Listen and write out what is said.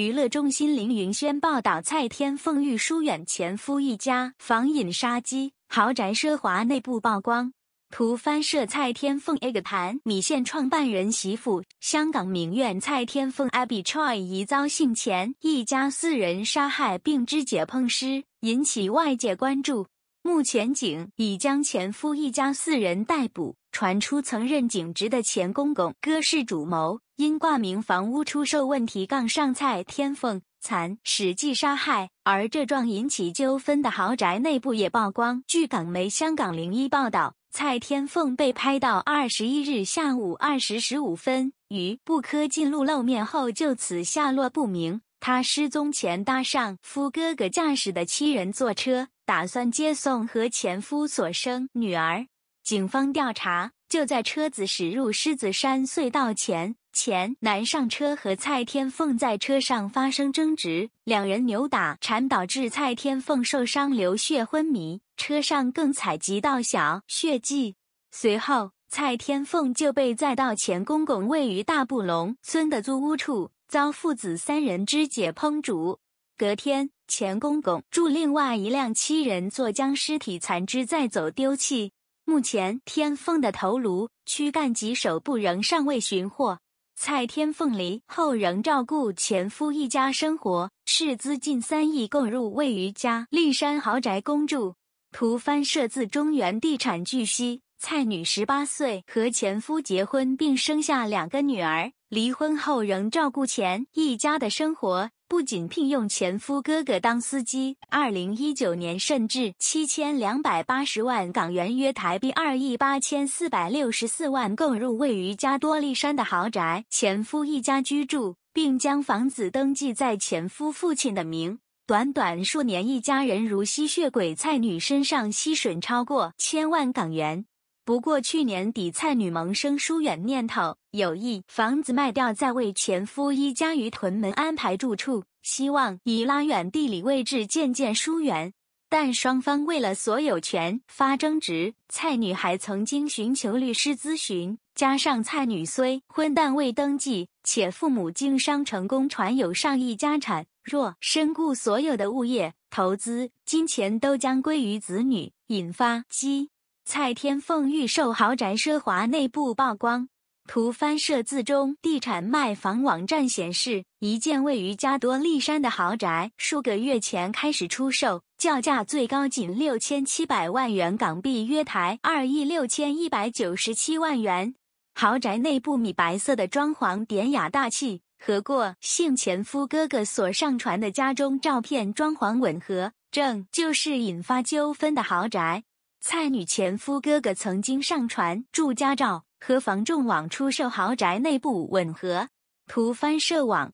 娱乐中心凌云轩报道：蔡天凤欲疏远前夫一家，房隐杀机，豪宅奢华内部曝光。图翻摄蔡天凤 egg 盘米线创办人媳妇香港名媛蔡天凤 Abby Choi 疑遭性侵，一家四人杀害并肢解碰尸，引起外界关注。目前警已将前夫一家四人逮捕，传出曾任警职的前公公哥是主谋。因挂名房屋出售问题，杠上蔡天凤惨死寂杀害。而这幢引起纠纷的豪宅内部也曝光。据港媒《香港零一》报道，蔡天凤被拍到二十一日下午二时十五分于布科进路露面后，就此下落不明。她失踪前搭上夫哥哥驾驶的七人座车，打算接送和前夫所生女儿。警方调查，就在车子驶入狮子山隧道前。前，男上车和蔡天凤在车上发生争执，两人扭打缠导致蔡天凤受伤流血昏迷。车上更采集到小血迹。随后，蔡天凤就被载到钱公公位于大布龙村的租屋处，遭父子三人肢解烹煮。隔天，钱公公住另外一辆七人座，将尸体残肢载走丢弃。目前，天凤的头颅、躯干及手部仍尚未寻获。蔡天凤离后仍照顾前夫一家生活，斥资近三亿购入位于嘉义山豪宅公住，图翻设自中原地产据悉，蔡女十八岁和前夫结婚并生下两个女儿，离婚后仍照顾前一家的生活。不仅聘用前夫哥哥当司机，二零一九年甚至七千两百八十万港元约台币二亿八千四百六十四万购入位于加多利山的豪宅，前夫一家居住，并将房子登记在前夫父亲的名。短短数年，一家人如吸血鬼，在女身上吸吮超过千万港元。不过去年底，蔡女萌生疏远念头，有意房子卖掉，再为前夫一家于屯门安排住处，希望以拉远地理位置，渐渐疏远。但双方为了所有权发争执，蔡女还曾经寻求律师咨询。加上蔡女虽婚但未登记，且父母经商成功，传有上亿家产，若身故，所有的物业、投资、金钱都将归于子女，引发激。蔡天凤预售豪宅奢华内部曝光。图翻摄自中地产卖房网站显示，一件位于加多利山的豪宅数个月前开始出售，叫价最高仅六千七百万元港币，约台二亿六千一百九十七万元。豪宅内部米白色的装潢典雅大气，和过性前夫哥哥所上传的家中照片装潢吻合，正就是引发纠纷的豪宅。蔡女前夫哥哥曾经上传住家照，和房仲网出售豪宅内部吻合。图翻摄网。